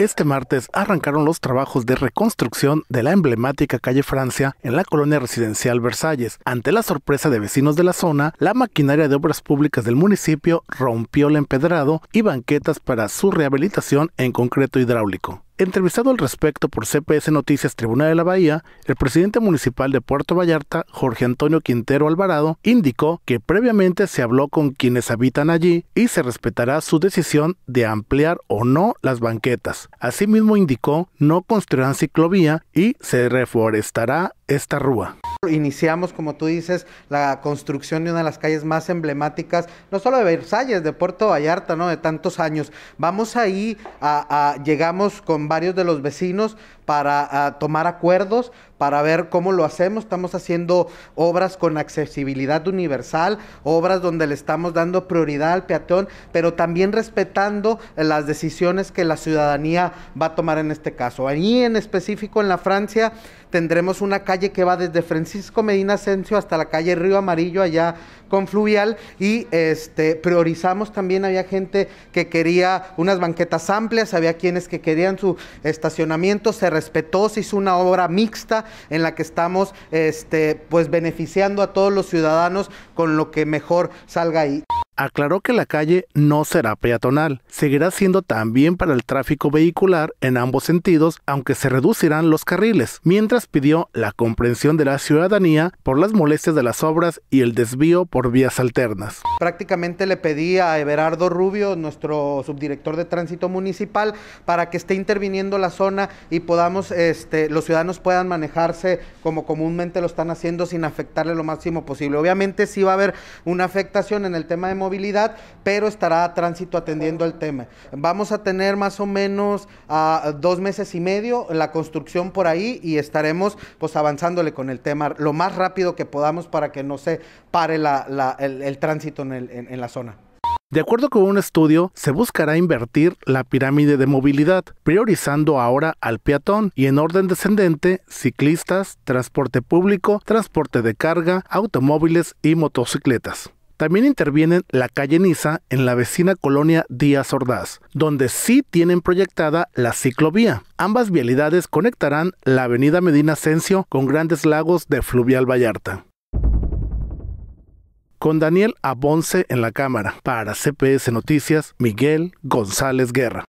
Este martes arrancaron los trabajos de reconstrucción de la emblemática calle Francia en la colonia residencial Versalles. Ante la sorpresa de vecinos de la zona, la maquinaria de obras públicas del municipio rompió el empedrado y banquetas para su rehabilitación en concreto hidráulico. Entrevistado al respecto por CPS Noticias Tribuna de la Bahía, el presidente municipal de Puerto Vallarta, Jorge Antonio Quintero Alvarado, indicó que previamente se habló con quienes habitan allí y se respetará su decisión de ampliar o no las banquetas. Asimismo indicó no construirán ciclovía y se reforestará esta rúa. Iniciamos, como tú dices, la construcción de una de las calles más emblemáticas, no solo de Versalles, de Puerto Vallarta, ¿no? De tantos años. Vamos ahí, a, llegamos con varios de los vecinos, para ah, tomar acuerdos, para ver cómo lo hacemos. Estamos haciendo obras con accesibilidad universal, obras donde le estamos dando prioridad al peatón, pero también respetando eh, las decisiones que la ciudadanía va a tomar en este caso. Allí en específico en la Francia tendremos una calle que va desde Francisco Medina Asensio hasta la calle Río Amarillo allá con Fluvial y este priorizamos también había gente que quería unas banquetas amplias, había quienes que querían su estacionamiento, se es una obra mixta en la que estamos este, pues beneficiando a todos los ciudadanos con lo que mejor salga ahí aclaró que la calle no será peatonal, seguirá siendo también para el tráfico vehicular en ambos sentidos, aunque se reducirán los carriles, mientras pidió la comprensión de la ciudadanía por las molestias de las obras y el desvío por vías alternas. Prácticamente le pedí a Everardo Rubio, nuestro subdirector de tránsito municipal, para que esté interviniendo la zona y podamos, este, los ciudadanos puedan manejarse como comúnmente lo están haciendo sin afectarle lo máximo posible. Obviamente sí va a haber una afectación en el tema de pero estará tránsito atendiendo el tema. Vamos a tener más o menos ah, dos meses y medio la construcción por ahí y estaremos pues avanzándole con el tema lo más rápido que podamos para que no se pare el, tránsito en la zona. De acuerdo con un estudio, se buscará invertir la pirámide de movilidad, priorizando ahora al peatón y en orden descendente ciclistas, transporte público, transporte de carga, automóviles y motocicletas. También intervienen la calle Niza en la vecina colonia Díaz Ordaz, donde sí tienen proyectada la ciclovía. Ambas vialidades conectarán la avenida Medina Cencio con grandes lagos de Fluvial Vallarta con Daniel Abonce en la cámara. Para CPS Noticias, Miguel González Guerra.